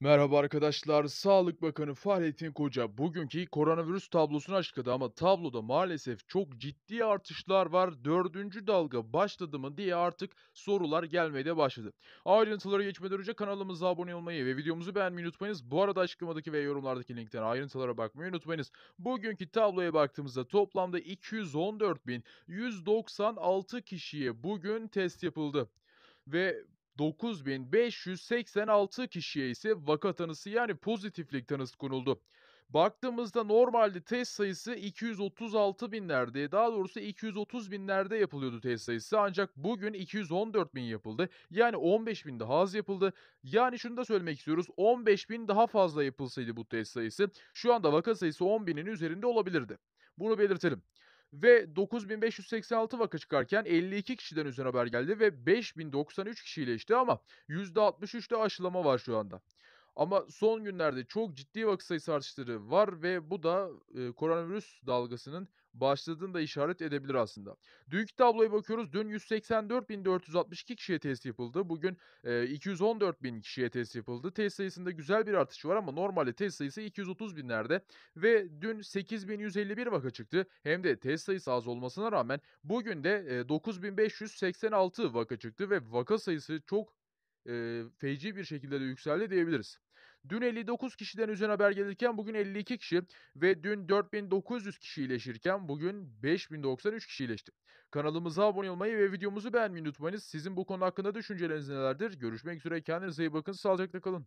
Merhaba arkadaşlar. Sağlık Bakanı Fahrettin Koca bugünkü koronavirüs tablosunu açıkladı ama tabloda maalesef çok ciddi artışlar var. Dördüncü dalga başladı mı diye artık sorular gelmeye de başladı. Ayrıntıları geçmeden önce kanalımıza abone olmayı ve videomuzu beğenmeyi unutmayınız. Bu arada açıklamadaki ve yorumlardaki linkten ayrıntılara bakmayı unutmayınız. Bugünkü tabloya baktığımızda toplamda 214.196 kişiye bugün test yapıldı. Ve 9586 kişiye ise vaka tanısı yani pozitiflik tanısı konuldu. Baktığımızda normalde test sayısı 236 binlerde daha doğrusu 230 binlerde yapılıyordu test sayısı ancak bugün 214 bin yapıldı. Yani 15 bin daha az yapıldı. Yani şunu da söylemek istiyoruz 15 bin daha fazla yapılsaydı bu test sayısı şu anda vaka sayısı 10 binin üzerinde olabilirdi. Bunu belirtelim ve 9586 vaka çıkarken 52 kişiden üzerine haber geldi ve 5093 kişiyle işte ama %63'te aşılama var şu anda. Ama son günlerde çok ciddi vakı sayısı artışları var ve bu da e, koronavirüs dalgasının başladığını da işaret edebilir aslında. Dünkü tabloya bakıyoruz. Dün 184.462 kişiye test yapıldı. Bugün e, 214.000 kişiye test yapıldı. Test sayısında güzel bir artış var ama normalde test sayısı 230 binlerde ve dün 8.151 vaka çıktı. Hem de test sayısı az olmasına rağmen bugün de e, 9.586 vaka çıktı ve vaka sayısı çok e, feci bir şekilde de yükseldi diyebiliriz. Dün 59 kişiden üzerine haber gelirken bugün 52 kişi ve dün 4900 kişi iyileşirken bugün 5093 kişi iyileşti. Kanalımıza abone olmayı ve videomuzu beğenmeyi unutmayınız. Sizin bu konu hakkında düşünceleriniz nelerdir? Görüşmek üzere kendinize iyi bakın sağlıcakla kalın.